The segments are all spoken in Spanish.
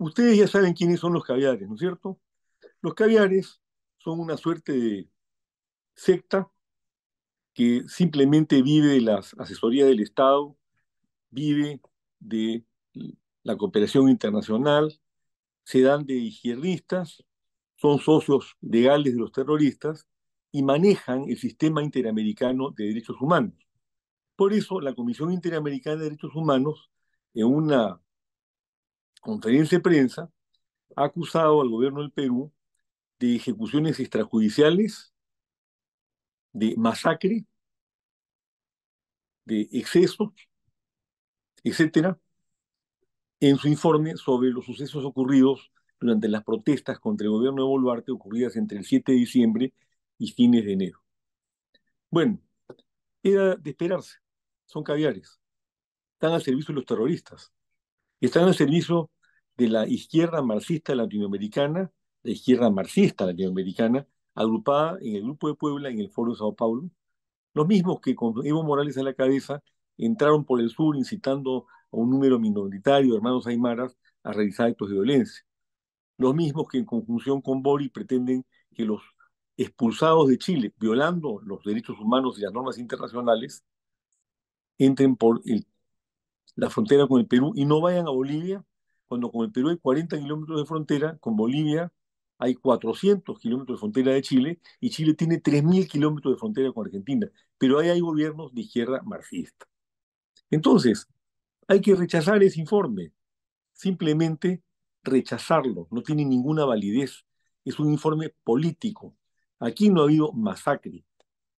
Ustedes ya saben quiénes son los caviares, ¿no es cierto? Los caviares son una suerte de secta que simplemente vive de las asesorías del Estado, vive de la cooperación internacional, se dan de izquierdistas, son socios legales de los terroristas y manejan el sistema interamericano de derechos humanos. Por eso la Comisión Interamericana de Derechos Humanos, en una conferencia de prensa, ha acusado al gobierno del Perú de ejecuciones extrajudiciales, de masacre, de excesos, etcétera, en su informe sobre los sucesos ocurridos durante las protestas contra el gobierno de Boluarte ocurridas entre el 7 de diciembre y fines de enero. Bueno, era de esperarse. Son caviares. Están al servicio de los terroristas. Están al servicio de la izquierda marxista latinoamericana, la izquierda marxista latinoamericana, agrupada en el Grupo de Puebla, en el Foro de Sao Paulo, los mismos que con Evo Morales en la cabeza entraron por el sur incitando a un número minoritario de hermanos aymaras a realizar actos de violencia. Los mismos que en conjunción con Bori pretenden que los expulsados de Chile, violando los derechos humanos y las normas internacionales, entren por la frontera con el Perú y no vayan a Bolivia cuando con el Perú hay 40 kilómetros de frontera, con Bolivia hay 400 kilómetros de frontera de Chile y Chile tiene 3.000 kilómetros de frontera con Argentina, pero ahí hay gobiernos de izquierda marxista. Entonces, hay que rechazar ese informe, simplemente rechazarlo, no tiene ninguna validez, es un informe político. Aquí no ha habido masacre,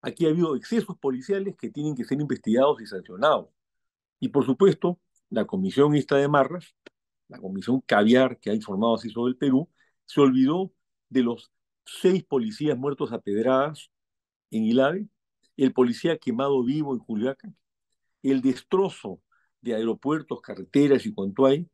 aquí ha habido excesos policiales que tienen que ser investigados y sancionados. Y por supuesto, la comisión está de Marras la Comisión Caviar que ha informado así sobre el Perú, se olvidó de los seis policías muertos a pedradas en Ilave, el policía quemado vivo en Juliaca, el destrozo de aeropuertos, carreteras y cuanto hay,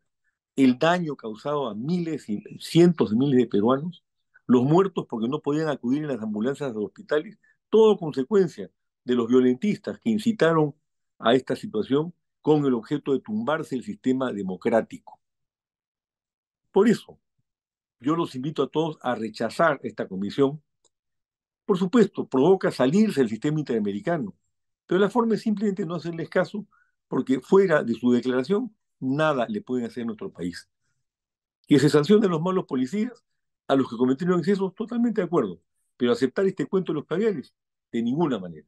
el daño causado a miles y cientos de miles de peruanos, los muertos porque no podían acudir en las ambulancias de los hospitales, todo consecuencia de los violentistas que incitaron a esta situación con el objeto de tumbarse el sistema democrático. Por eso, yo los invito a todos a rechazar esta comisión. Por supuesto, provoca salirse del sistema interamericano, pero la forma es simplemente no hacerles caso, porque fuera de su declaración nada le pueden hacer a nuestro país. Que se sancionen los malos policías, a los que cometieron excesos, totalmente de acuerdo, pero aceptar este cuento de los caviares, de ninguna manera.